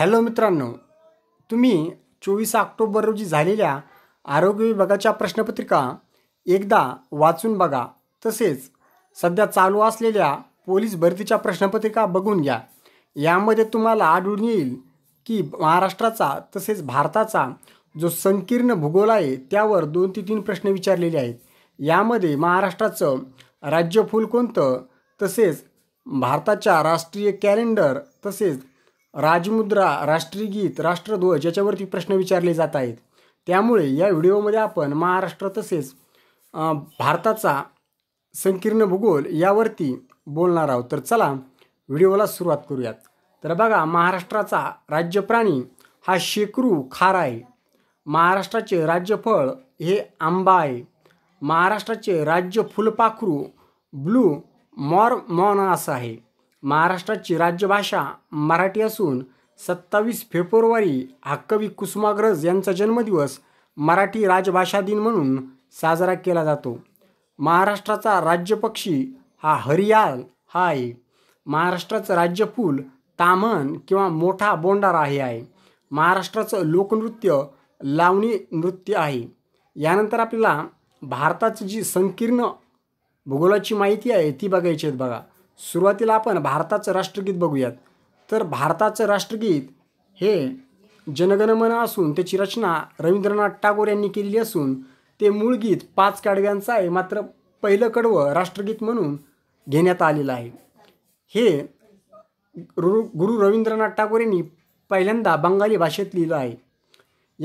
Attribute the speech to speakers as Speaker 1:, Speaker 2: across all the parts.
Speaker 1: hello मित्रांनो तुम्ही चोवीस ऑक्टोबर रोजी झालेल्या आरोग्य विभागाच्या प्रश्नपत्रिका एकदा वाचून बघा तसेच सध्या चालू असलेल्या पोलीस भरतीच्या प्रश्नपत्रिका बघून घ्या यामध्ये तुम्हाला आढळून येईल की महाराष्ट्राचा तसेच भारताचा जो संकीर्ण भूगोल आहे त्यावर दोन ते तीन प्रश्न विचारलेले आहेत यामध्ये महाराष्ट्राचं राज्यफूल कोणतं तसेच भारताच्या राष्ट्रीय कॅलेंडर तसेच राजमुद्रा राष्ट्रगीत राष्ट्रध्वज याच्यावरती प्रश्न विचारले जात आहेत त्यामुळे या व्हिडिओमध्ये आपण महाराष्ट्र तसेच भारताचा संकीर्ण भूगोल यावरती बोलणार आहोत तर चला व्हिडिओला सुरुवात करूयात तर बघा महाराष्ट्राचा राज्यप्राणी हा शेकरू खार आहे महाराष्ट्राचे राज्यफळ हे आंबा आहे महाराष्ट्राचे राज्य फुलपाखरू ब्लू मॉर असं आहे महाराष्ट्राची राज्यभाषा मराठी असून सत्तावीस फेब्रुवारी कवी कुसुमाग्रज यांचा जन्मदिवस मराठी राजभाषा दिन म्हणून साजरा केला जातो महाराष्ट्राचा राज्यपक्षी हा हरियाल हा आहे महाराष्ट्राचं राज्यफूल तामन किंवा मोठा बोंडारा हे आहे महाराष्ट्राचं लोकनृत्य लावणी नृत्य आहे यानंतर आपल्याला भारताची जी संकीर्ण भूगोलाची माहिती आहे ती बघायची आहेत बघा सुरुवातीला आपण भारताचं राष्ट्रगीत बघूयात तर भारताचं राष्ट्रगीत हे जनगणमन असून त्याची रचना रवींद्रनाथ टागोर यांनी केलेली असून ते मूळ गीत पाच कडव्यांचं आहे मात्र पहिलं कडवं राष्ट्रगीत म्हणून घेण्यात आलेलं आहे हे गुरु गुरु रवींद्रनाथ टागोर यांनी पहिल्यांदा बंगाली भाषेत लिहिलं आहे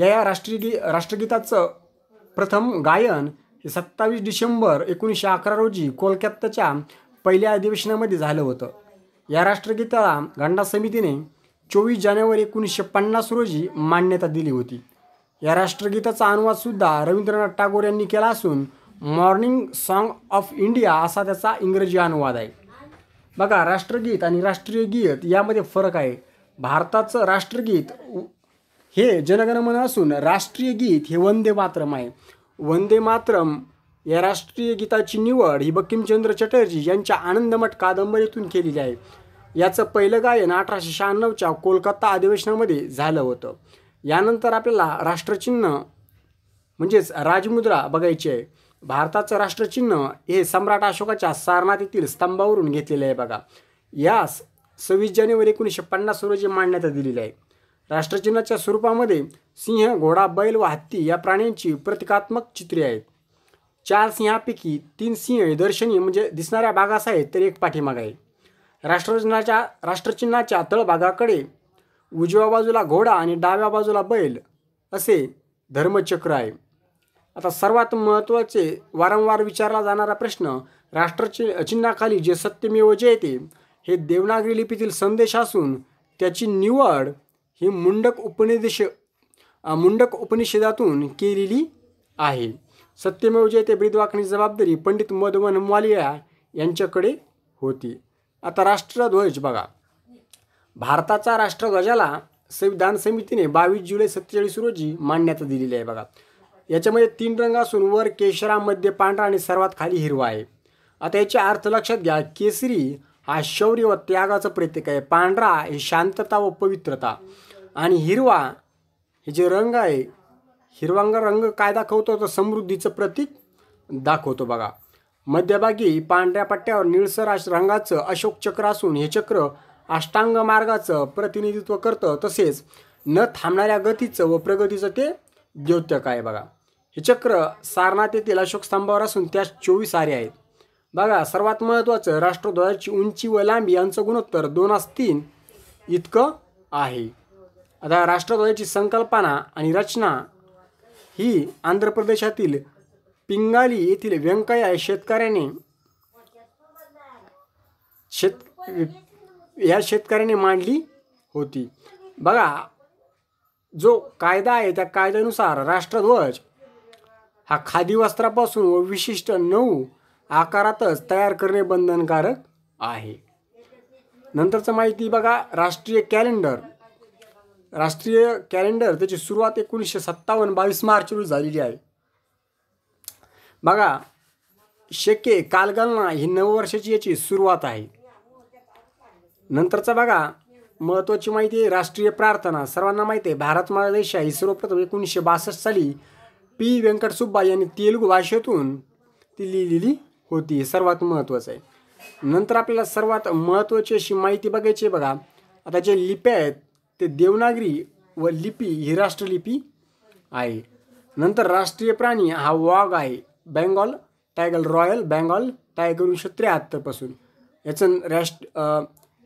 Speaker 1: या या राष्ट्रगी राष्ट्रगीताचं प्रथम गायन हे सत्तावीस डिसेंबर एकोणीसशे अकरा रोजी कोलकात्याच्या पहिल्या अधिवेशनामध्ये झालं होतं या राष्ट्रगीताला गंडा समितीने चोवीस जानेवारी एकोणीसशे पन्नास रोजी मान्यता दिली होती या राष्ट्रगीताचा अनुवादसुद्धा रवींद्रनाथ टागोर यांनी केला असून मॉर्निंग सॉन्ग ऑफ इंडिया असा त्याचा इंग्रजी अनुवाद आहे बघा राष्ट्रगीत आणि राष्ट्रीय गीत यामध्ये फरक आहे भारताचं राष्ट्रगीत हे जनगणमन असून राष्ट्रीय गीत हे वंदे मातरम आहे वंदे मातरम या राष्ट्रीय गीताची निवड ही बक्कीमचंद्र चटर्जी यांच्या आनंदमठ कादंबरीतून केलेली आहे याचं पहिलं गायन अठराशे शहाण्णवच्या कोलकाता अधिवेशनामध्ये झालं होतं यानंतर आपल्याला राष्ट्रचिन्ह म्हणजेच राजमुद्रा बघायची आहे भारताचं राष्ट्रचिन्ह हे सम्राट अशोकाच्या सारनाथ येथील स्तंभावरून घेतलेलं आहे बघा यास सव्वीस जानेवारी एकोणीसशे पन्नास रोजी मांडण्यात दिलेलं आहे राष्ट्रचिन्हाच्या स्वरूपामध्ये सिंह घोडा बैल व हत्ती या प्राण्यांची प्रतिकात्मक चित्रे आहेत चार सिंहापैकी तीन सिंह दर्शनी म्हणजे दिसणाऱ्या भागास आहेत तर एक पाठीमाग आहे राष्ट्रचिन्हाच्या राष्ट्रचिन्हाच्या तळभागाकडे उजव्या बाजूला घोडा आणि डाव्या बाजूला बैल असे धर्मचक्र आहे आता सर्वात महत्त्वाचे वारंवार विचारला जाणारा प्रश्न राष्ट्रचि चिन्हाखाली जे सत्यमेव जयते हे देवनागरी लिपीतील संदेश असून त्याची निवड ही मुंडक उपनिदेश मुंडक उपनिषेदातून केलेली आहे सत्यमेव जयते ब्रीद जबाबदारी पंडित मधुमन मालिया यांच्याकडे होती आता राष्ट्रध्वज बघा भारताचा राष्ट्रध्वजाला संविधान समितीने बावीस जुलै सत्तेचाळीस रोजी मान्यता दिलेली आहे बघा याच्यामध्ये तीन रंग असून वर केशरामध्ये पांढरा आणि सर्वात खाली हिरवा आहे आता याचे अर्थ लक्षात घ्या केसरी हा शौर्य व त्यागाचं प्रतीक आहे पांढरा हे शांतता व पवित्रता आणि हिरवा हे जे रंग आहे हिरवांगा रंग काय दाखवतो तर समृद्धीचं प्रतीक दाखवतो बघा मध्यभागी पांढऱ्या पट्ट्यावर निळसर रंगाचं अशोक चक्र असून हे चक्र अष्टांग मार्गाचं प्रतिनिधित्व करतं तसेच न थांबणाऱ्या गतीचं व प्रगतीचं ते द्योतक आहे बघा हे चक्र सारनाथ येथील अशोक स्तंभावर असून त्यास चोवीस आरे आहेत बघा सर्वात महत्त्वाचं राष्ट्रध्वजाची उंची व लांबी यांचं गुणोत्तर दोनास तीन इतकं आहे आता राष्ट्रध्वजाची संकल्पना आणि रचना ही आंध्र प्रदेशातील पिंगाली येथील व्यंकया शेतकऱ्याने शेत या शेतकऱ्याने मांडली होती बघा जो कायदा आहे त्या कायद्यानुसार राष्ट्रध्वज हा खादी वस्त्रापासून व विशिष्ट नऊ आकारातच तयार करणे बंधनकारक आहे नंतरचं माहिती बघा राष्ट्रीय कॅलेंडर राष्ट्रीय कॅलेंडर त्याची सुरुवात एकोणीसशे सत्तावन्न बावीस मार्च रोजी झालेली आहे बघा शेके कालगलना ही नववर्षाची याची सुरुवात आहे नंतरचा बघा महत्त्वाची माहिती आहे राष्ट्रीय प्रार्थना सर्वांना माहिती आहे भारत माला देश ही सर्वप्रथम एकोणीसशे बासष्ट साली पी व्यंकटसुब्बा यांनी तेलुगू भाषेतून ती लिहिलेली होती सर्वात महत्त्वाचं आहे नंतर आपल्याला सर्वात महत्त्वाची अशी माहिती बघायची बघा आता जे लिप्या आहेत ते देवनागरी व लिपी ही राष्ट्रलिपी आहे नंतर राष्ट्रीय प्राणी हा वाघ आहे Bengal tiger royal Bengal tiger एकोणीसशे त्र्याहत्तरपासून याचं राष्ट्र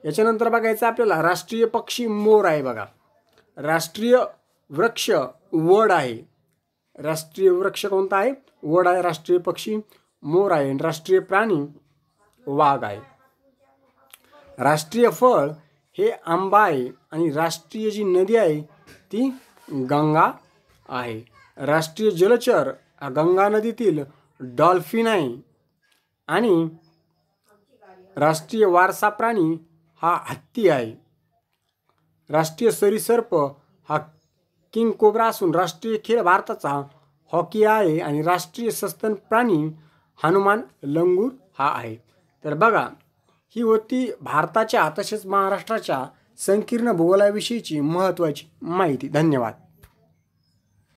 Speaker 1: याच्यानंतर बघायचं आपल्याला राष्ट्रीय पक्षी मोर आहे बघा राष्ट्रीय वृक्ष वड आहे राष्ट्रीय वृक्ष कोणता आहे वड आहे राष्ट्रीय पक्षी मोर आहे राष्ट्रीय प्राणी वाघ आहे राष्ट्रीय फळ हे आंबा आहे आणि राष्ट्रीय जी नदी आहे ती गंगा आहे राष्ट्रीय जलचर गंगा नदीतील डॉल्फिन आहे आणि राष्ट्रीय वारसा प्राणी हा हत्ती आहे राष्ट्रीय सरीसर्प हा किंग कोबरा असून राष्ट्रीय खेळ भारताचा हॉकी आहे आणि राष्ट्रीय सस्तन प्राणी हनुमान लंगूर हा आहे तर बघा ही होती भारताच्या तसेच महाराष्ट्राच्या संकीर्ण भूगोलाविषयीची महत्त्वाची माहिती धन्यवाद